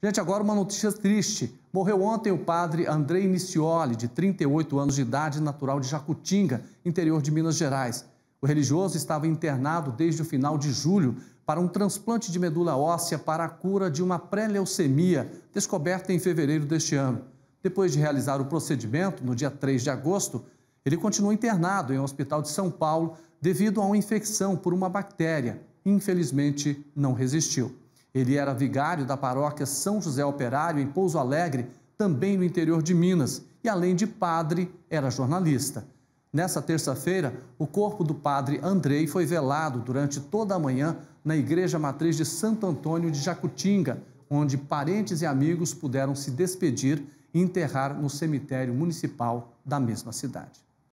Gente, agora uma notícia triste. Morreu ontem o padre Andrei Nicioli, de 38 anos de idade, natural de Jacutinga, interior de Minas Gerais. O religioso estava internado desde o final de julho para um transplante de medula óssea para a cura de uma pré-leucemia, descoberta em fevereiro deste ano. Depois de realizar o procedimento, no dia 3 de agosto, ele continuou internado em um hospital de São Paulo devido a uma infecção por uma bactéria. Infelizmente, não resistiu. Ele era vigário da paróquia São José Operário, em Pouso Alegre, também no interior de Minas, e além de padre, era jornalista. Nessa terça-feira, o corpo do padre Andrei foi velado durante toda a manhã na Igreja Matriz de Santo Antônio de Jacutinga, onde parentes e amigos puderam se despedir e enterrar no cemitério municipal da mesma cidade.